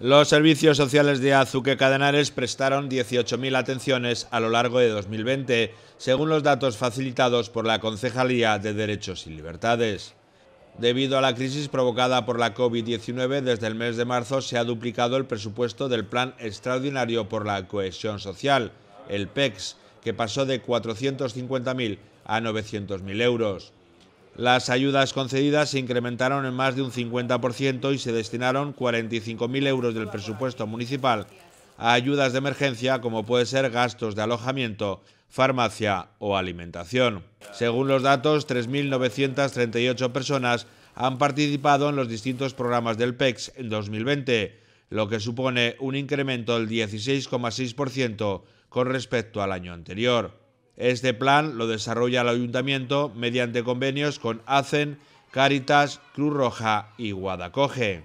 Los servicios sociales de Azuque Cadenares prestaron 18.000 atenciones a lo largo de 2020, según los datos facilitados por la Concejalía de Derechos y Libertades. Debido a la crisis provocada por la COVID-19, desde el mes de marzo se ha duplicado el presupuesto del Plan Extraordinario por la Cohesión Social, el PEX, que pasó de 450.000 a 900.000 euros. Las ayudas concedidas se incrementaron en más de un 50% y se destinaron 45.000 euros del presupuesto municipal a ayudas de emergencia como puede ser gastos de alojamiento, farmacia o alimentación. Según los datos, 3.938 personas han participado en los distintos programas del PEX en 2020, lo que supone un incremento del 16,6% con respecto al año anterior. Este plan lo desarrolla el ayuntamiento mediante convenios con ACEN, Caritas, Cruz Roja y Guadacoge.